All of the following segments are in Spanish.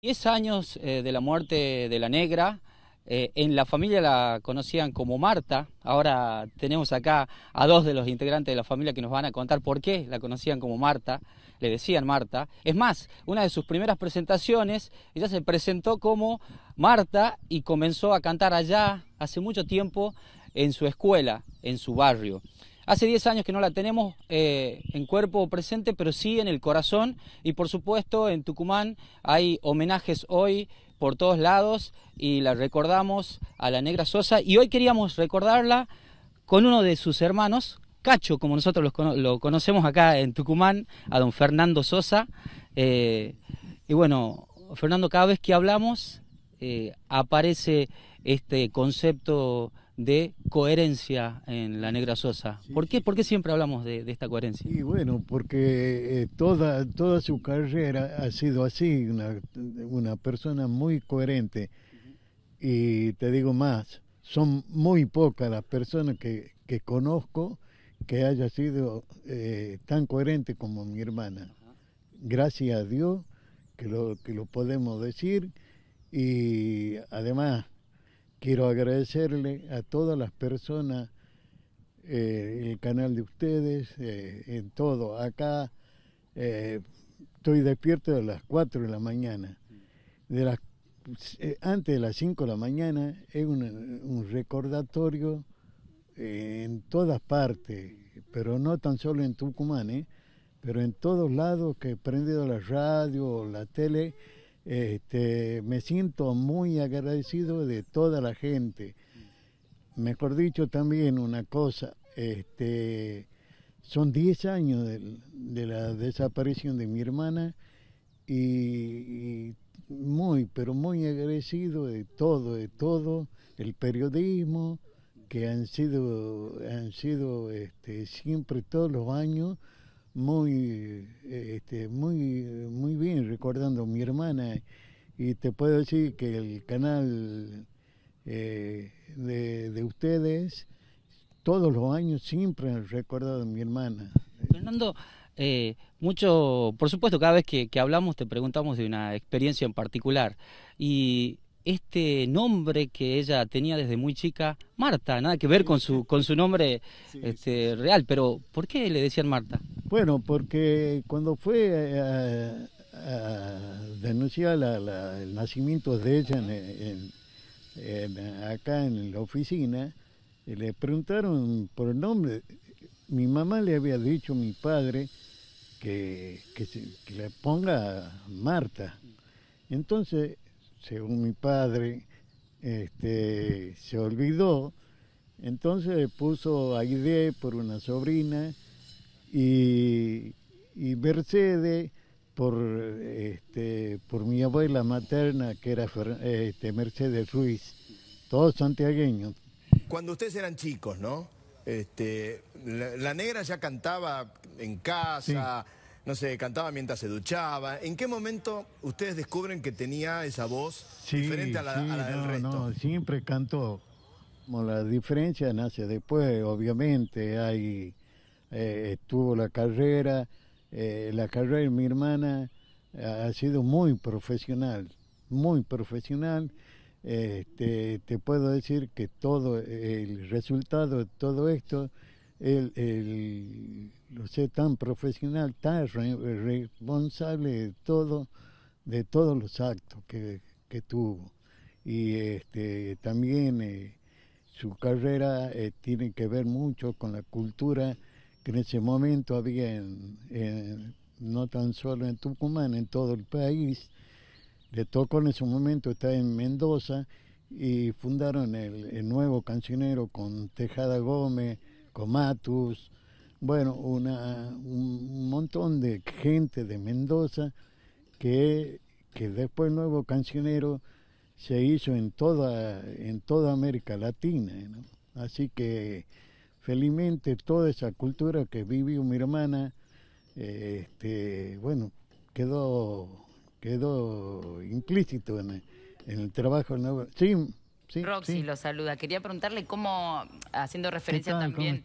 Diez años eh, de la muerte de la negra, eh, en la familia la conocían como Marta, ahora tenemos acá a dos de los integrantes de la familia que nos van a contar por qué la conocían como Marta, le decían Marta. Es más, una de sus primeras presentaciones, ella se presentó como Marta y comenzó a cantar allá hace mucho tiempo en su escuela, en su barrio. Hace 10 años que no la tenemos eh, en cuerpo presente, pero sí en el corazón. Y por supuesto, en Tucumán hay homenajes hoy por todos lados y la recordamos a la Negra Sosa. Y hoy queríamos recordarla con uno de sus hermanos, Cacho, como nosotros lo conocemos acá en Tucumán, a don Fernando Sosa. Eh, y bueno, Fernando, cada vez que hablamos eh, aparece este concepto de coherencia en la Negra Sosa. ¿Por, qué? siempre hablamos de, esta coherencia? Y bueno, porque eh, toda, toda su carrera ha sido así, una, persona muy coherente. Y te digo más, son muy pocas las personas que, que conozco que haya sido eh, tan coherente como mi hermana. Gracias a Dios que lo, que lo podemos decir y además Quiero agradecerle a todas las personas eh, el canal de ustedes, eh, en todo. Acá eh, estoy despierto a las 4 de la mañana. antes de las 5 de la mañana es un, recordatorio en todas partes, pero no tan solo en Tucumán, pero en todos lados que he prendido la radio la tele este, me siento muy agradecido de toda la gente. Mejor dicho, también una cosa, este, son 10 años de, la desaparición de mi hermana y, y, muy, pero muy agradecido de todo, de todo, el periodismo, que han sido, han sido este, siempre todos los años muy, eh, este, muy, muy bien recordando a mi hermana y te puedo decir que el canal eh, de, ustedes todos los años siempre han recordado a mi hermana. Fernando, eh, mucho, por supuesto, cada vez que, hablamos te preguntamos de una experiencia en particular y este nombre que ella tenía desde muy chica, Marta, nada que ver con su, con su nombre este, real, pero ¿por qué le decían Marta? Bueno, porque cuando fue a, eh, eh, eh, denunciar el nacimiento de ella acá en la oficina, le preguntaron por el nombre. Mi mamá le había dicho a mi padre que, le ponga Marta. Entonces, según mi padre, este, se olvidó. Entonces puso Aide por una sobrina y, Mercedes por, este, por mi abuela materna, que era este, Mercedes Ruiz, todos santiagueños. Cuando ustedes eran chicos, ¿no? Este, la, negra ya cantaba en casa, no sé, cantaba mientras se duchaba. ¿En qué momento ustedes descubren que tenía esa voz diferente a la, del no, resto? No, siempre cantó. Como la diferencia nace después, obviamente, hay eh, tuvo la carrera, eh, la carrera de mi hermana eh, ha sido muy profesional, muy profesional. Este, te, puedo decir que todo el resultado de todo esto, el, lo sé, tan profesional, tan responsable de todo, de todos los actos que, tuvo. Y este, también eh, su carrera tiene que ver mucho con la cultura que en ese momento había, en, no tan solo en Tucumán, en todo el país. Le tocó en ese momento estar en Mendoza y fundaron el, nuevo cancionero con Tejada Gómez, con Matus, bueno, una, un montón de gente de Mendoza que, que después el nuevo cancionero se hizo en toda, en toda América Latina. Así que felizmente toda esa cultura que vivió mi hermana, eh, este, bueno, quedó, quedó implícito en el, trabajo. Sí, sí. Roxy lo saluda. Quería preguntarle cómo, haciendo referencia también.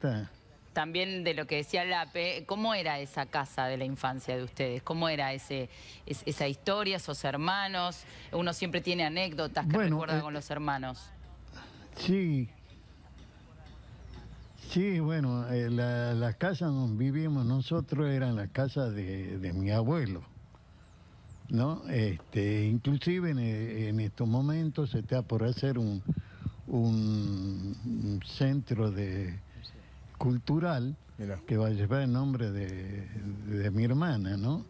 También de lo que decía Lape, ¿cómo era esa casa de la infancia de ustedes? ¿Cómo era ese, esa historia, esos hermanos? Uno siempre tiene anécdotas que recuerda eh, con los hermanos. Sí, Sí, bueno, eh, la, casa donde vivimos nosotros era la casa de, mi abuelo, ¿no? Este, inclusive en, estos momentos se está por hacer un, un centro de cultural que va a llevar el nombre de, de mi hermana, ¿no?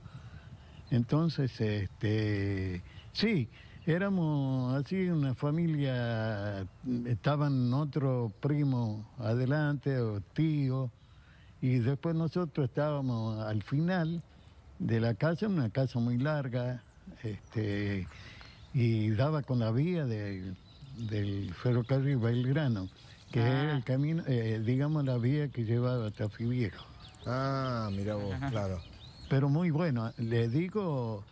Entonces, este, sí, Éramos así una familia, estaban otro primo adelante, o tío y después nosotros estábamos al final de la casa, una casa muy larga, este, y daba con la vía de, del ferrocarril Belgrano, que era ah. el camino, eh, digamos la vía que llevaba hasta Fibiejo. Ah, mira vos, claro. Pero muy bueno, le digo,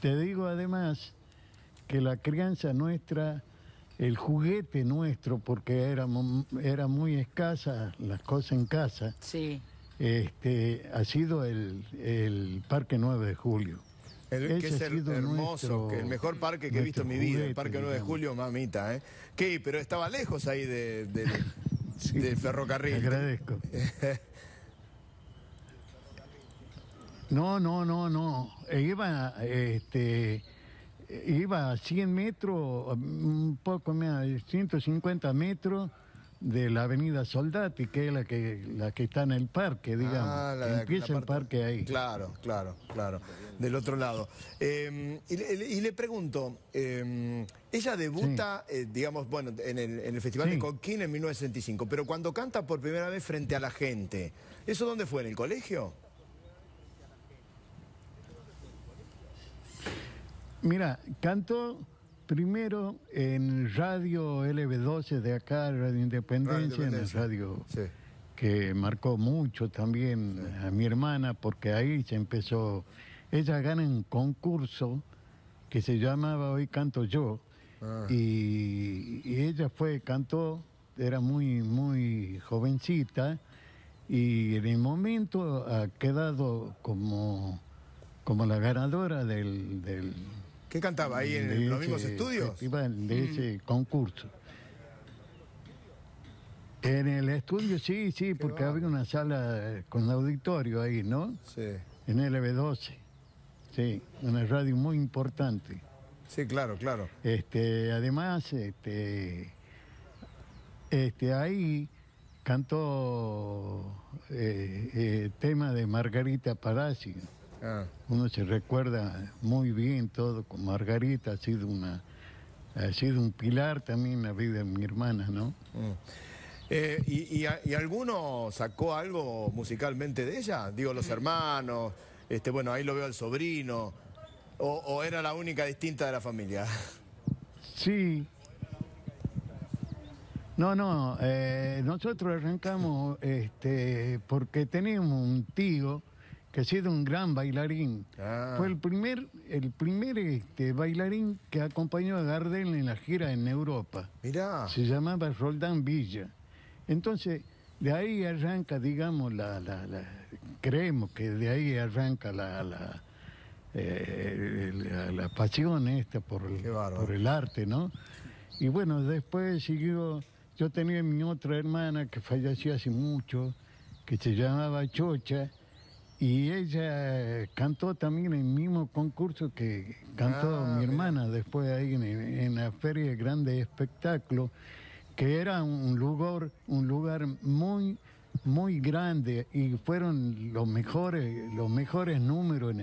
te digo además que la crianza nuestra, el juguete nuestro, porque era, era muy escasa las cosas en casa, sí. este, ha sido el, el Parque 9 de Julio. El, que es el hermoso, el mejor parque que he visto en mi vida, el Parque 9 de Julio, mamita, ¿eh? ¿Qué? Pero estaba lejos ahí de, del ferrocarril. Te agradezco. no, no, no, no. Eh, iba, este, iba a 100 metros, un poco más, 150 metros de la avenida Soldati, que es la que, la que está en el parque, ah, digamos. Ah, Empieza el parque ahí. Claro, claro, claro. Del otro lado. Em, y, le pregunto, em, ella debuta, eh, digamos, bueno, en el, Festival de Coquín en 1965, pero cuando canta por primera vez frente a la gente, ¿eso dónde fue? ¿En el colegio? Mira, canto primero en Radio LB12 de acá, Radio Independencia, en el radio que marcó mucho también a mi hermana, porque ahí se empezó. Ella gana un concurso que se llamaba Hoy Canto Yo, ah. y, ella fue, cantó, era muy, muy jovencita, y en el momento ha quedado como, como la ganadora del ¿Qué cantaba ahí en los mismos estudios? De eh, mm. ese concurso. En el estudio sí, sí, porque había una sala eh, con auditorio ahí, ¿no? Sí. En LB12. Sí, una radio muy importante. Sí, claro, claro. Este, además, este, este, ahí cantó eh, el tema de Margarita Palacio. Ah. Uno se recuerda muy bien todo con Margarita, ha sido una ha sido un pilar también en la vida de mi hermana, ¿no? Mm. Eh, y, y, alguno sacó algo musicalmente de ella? Digo, los hermanos, este, bueno, ahí lo veo al sobrino, o, era la única distinta de la familia? Sí. No, no, eh, nosotros arrancamos este, porque teníamos un tío que ha sido un gran bailarín. Ah. Fue el primer, el primer este, bailarín que acompañó a Gardel en la gira en Europa. Se llamaba Roldán Villa. Entonces, de ahí arranca, digamos, la, la, creemos que de ahí arranca la, la, eh, la, pasión esta por el, por el arte, ¿no? Y bueno, después siguió, yo tenía mi otra hermana que falleció hace mucho, que se llamaba Chocha, y ella cantó también en el mismo concurso que cantó ah, mi hermana después ahí en, la Feria Grande Espectáculo, que era un lugar, un lugar muy, muy grande y fueron los mejores, los mejores números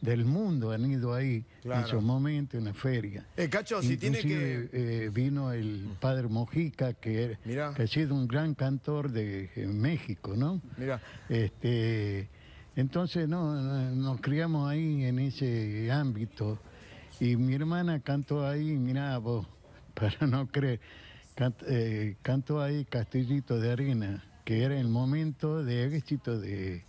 del mundo han ido ahí en su momentos, en la feria. Eh, Cacho, si tiene que... Eh, vino el mm. padre Mojica, que, que, ha sido un gran cantor de México, ¿no? Mira. Este, entonces no, nos criamos ahí en ese ámbito. Y mi hermana cantó ahí, mira, vos, para no creer, eh, cantó ahí Castillito de Arena, que era el momento de éxito de,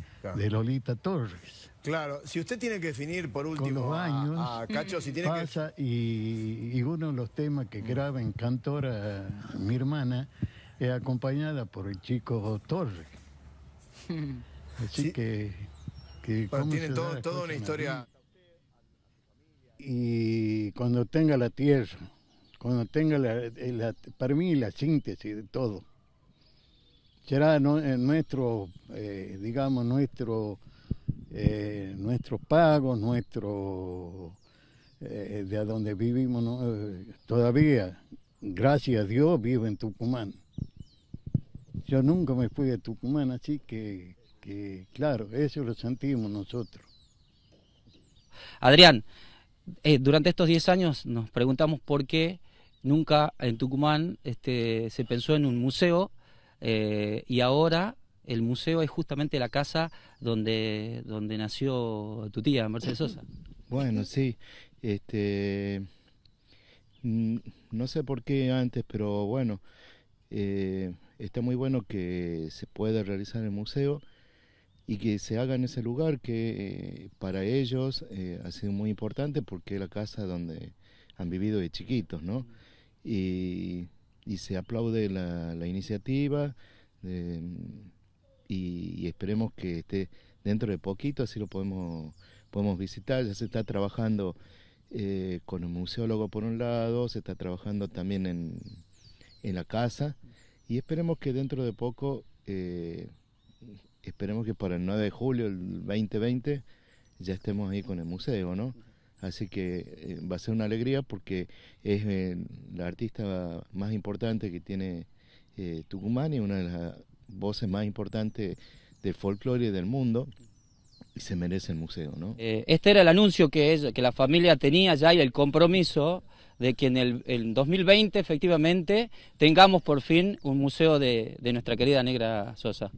Lolita Torres. Claro, si usted tiene que definir por último años, a, Cacho, si tiene que... y, uno de los temas que mm. graba en Cantora mi hermana es acompañada por el chico Torres. Así que que, toda una historia. Y cuando tenga la tierra, cuando tenga la, eh, para mí la síntesis de todo, será eh, nuestro, eh, digamos, nuestro, eh, pagos, nuestro, de donde vivimos todavía, gracias a Dios, vivo en Tucumán. Yo nunca me fui de Tucumán, así que claro, eso lo sentimos nosotros. Adrián, eh, durante estos 10 años nos preguntamos por qué nunca en Tucumán este, se pensó en un museo eh, y ahora el museo es justamente la casa donde, donde nació tu tía, Mercedes Sosa. Bueno, sí. Este, no sé por qué antes, pero bueno, eh, está muy bueno que se pueda realizar el museo y que se haga en ese lugar que eh, para ellos eh, ha sido muy importante porque es la casa donde han vivido de chiquitos, ¿no? Y, se aplaude la, iniciativa eh, y, esperemos que esté dentro de poquito, así lo podemos, podemos visitar, ya se está trabajando con el museólogo por un lado, se está trabajando también en, en la casa y esperemos que dentro de poco eh, esperemos que para el 9 de julio del 2020 ya estemos ahí con el museo, ¿no? Así que eh, va a ser una alegría porque es eh, la artista más importante que tiene eh, Tucumán y una de las voces más importantes del folclore del mundo y se merece el museo, ¿no? este era el anuncio que, que la familia tenía ya y el compromiso de que en el 2020 efectivamente tengamos por fin un museo de nuestra querida Negra Sosa.